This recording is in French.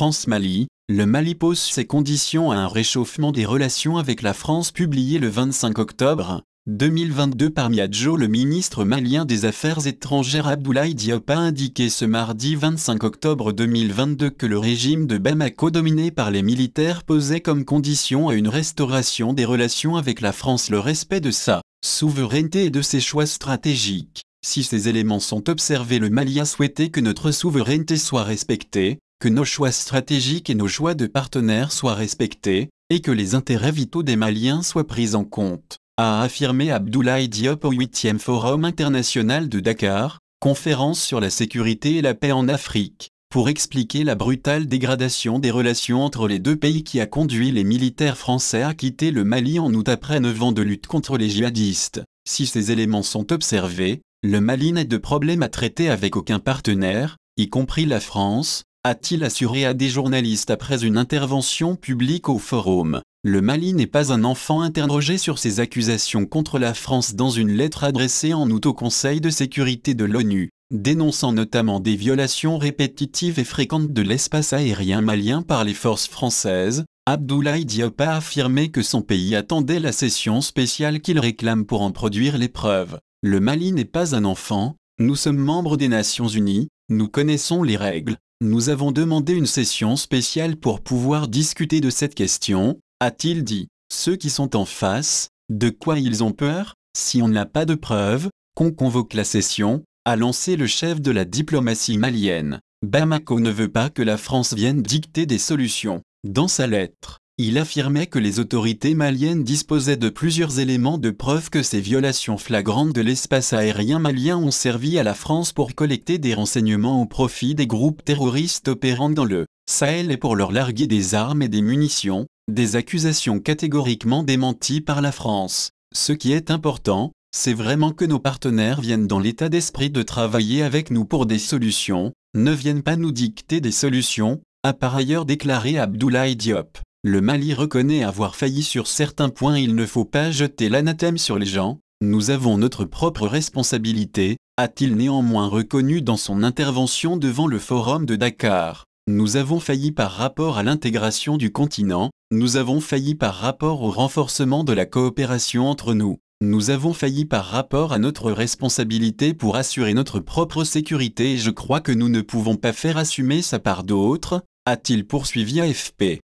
France-Mali, le Mali pose ses conditions à un réchauffement des relations avec la France publié le 25 octobre 2022 par Miadjo le ministre malien des Affaires étrangères Abdoulaye Diop a indiqué ce mardi 25 octobre 2022 que le régime de Bamako dominé par les militaires posait comme condition à une restauration des relations avec la France le respect de sa souveraineté et de ses choix stratégiques. Si ces éléments sont observés, le Mali a souhaité que notre souveraineté soit respectée, que nos choix stratégiques et nos choix de partenaires soient respectés, et que les intérêts vitaux des Maliens soient pris en compte, a affirmé Abdoulaye Diop au 8e Forum international de Dakar, conférence sur la sécurité et la paix en Afrique, pour expliquer la brutale dégradation des relations entre les deux pays qui a conduit les militaires français à quitter le Mali en août après 9 ans de lutte contre les djihadistes. Si ces éléments sont observés, le Mali n'a de problème à traiter avec aucun partenaire, y compris la France, a-t-il assuré à des journalistes après une intervention publique au forum. Le Mali n'est pas un enfant interrogé sur ses accusations contre la France dans une lettre adressée en août au Conseil de sécurité de l'ONU, dénonçant notamment des violations répétitives et fréquentes de l'espace aérien malien par les forces françaises, Abdoulaye Diop a affirmé que son pays attendait la session spéciale qu'il réclame pour en produire les preuves. Le Mali n'est pas un enfant, nous sommes membres des Nations Unies, nous connaissons les règles. Nous avons demandé une session spéciale pour pouvoir discuter de cette question, a-t-il dit. Ceux qui sont en face, de quoi ils ont peur Si on n'a pas de preuves, qu'on convoque la session, a lancé le chef de la diplomatie malienne. Bamako ne veut pas que la France vienne dicter des solutions. Dans sa lettre, il affirmait que les autorités maliennes disposaient de plusieurs éléments de preuve que ces violations flagrantes de l'espace aérien malien ont servi à la France pour collecter des renseignements au profit des groupes terroristes opérant dans le Sahel et pour leur larguer des armes et des munitions, des accusations catégoriquement démenties par la France. Ce qui est important, c'est vraiment que nos partenaires viennent dans l'état d'esprit de travailler avec nous pour des solutions, ne viennent pas nous dicter des solutions, a par ailleurs déclaré Abdoulaye Diop. Le Mali reconnaît avoir failli sur certains points. Il ne faut pas jeter l'anathème sur les gens, nous avons notre propre responsabilité, a-t-il néanmoins reconnu dans son intervention devant le Forum de Dakar. Nous avons failli par rapport à l'intégration du continent, nous avons failli par rapport au renforcement de la coopération entre nous. Nous avons failli par rapport à notre responsabilité pour assurer notre propre sécurité et je crois que nous ne pouvons pas faire assumer sa part d'autres, a-t-il poursuivi AFP.